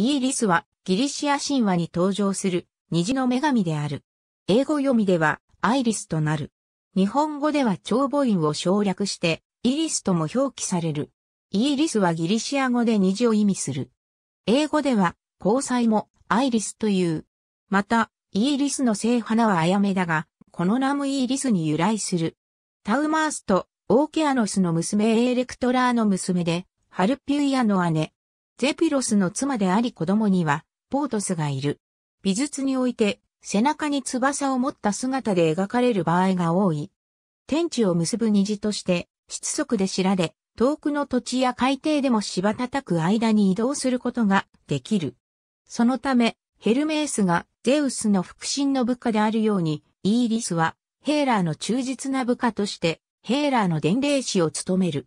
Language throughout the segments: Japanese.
イーリスはギリシア神話に登場する虹の女神である。英語読みではアイリスとなる。日本語では長母音を省略してイリスとも表記される。イーリスはギリシア語で虹を意味する。英語では交際もアイリスという。また、イーリスの聖花はあやめだが、このラムイーリスに由来する。タウマースとオーケアノスの娘エーレクトラーの娘で、ハルピュイアの姉、ゼピロスの妻であり子供には、ポートスがいる。美術において、背中に翼を持った姿で描かれる場合が多い。天地を結ぶ虹として、質速で知られ、遠くの土地や海底でも芝叩く間に移動することができる。そのため、ヘルメースがゼウスの腹心の部下であるように、イーリスはヘーラーの忠実な部下として、ヘーラーの伝令師を務める。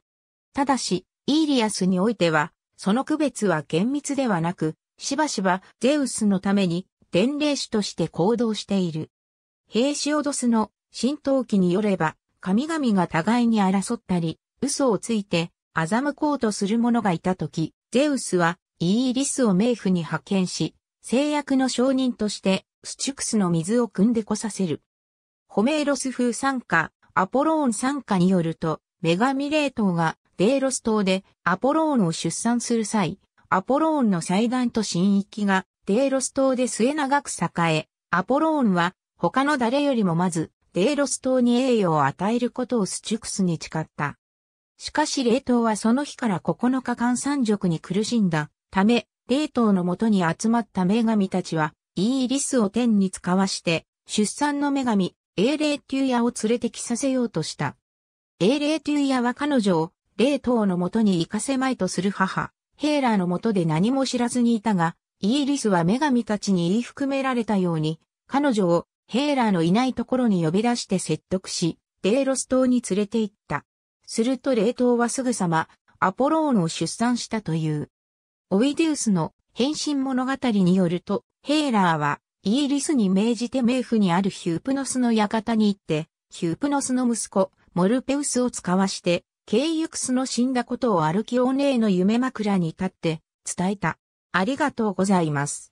ただし、イーリアスにおいては、その区別は厳密ではなく、しばしばゼウスのために伝令主として行動している。ヘーシオドスの浸透記によれば、神々が互いに争ったり、嘘をついて、欺こうとする者がいたとき、ゼウスはイーリスを冥府に派遣し、制約の証人としてスチュクスの水を汲んでこさせる。ホメーロス風参加、アポローン参加によると、女神霊島がデーロス島でアポローンを出産する際、アポローンの祭壇と神域がデーロス島で末長く栄え、アポローンは他の誰よりもまずデーロス島に栄誉を与えることをスチュクスに誓った。しかし霊島はその日から9日間山辱に苦しんだため、霊島のもとに集まった女神たちは、イーリスを天に使わして、出産の女神、英霊級屋を連れてきさせようとした。英霊トゥイヤは彼女を、霊統のもとに行かせまいとする母、ヘーラーのもとで何も知らずにいたが、イーリスは女神たちに言い含められたように、彼女をヘーラーのいないところに呼び出して説得し、デーロス島に連れて行った。すると霊島はすぐさま、アポローンを出産したという。オイデウスの変身物語によると、ヘーラーは、イギリスに命じて冥府にあるヒュープノスの館に行って、ヒュープノスの息子、モルペウスを使わして、ケイユクスの死んだことをアルキオネーの夢枕に立って伝えた。ありがとうございます。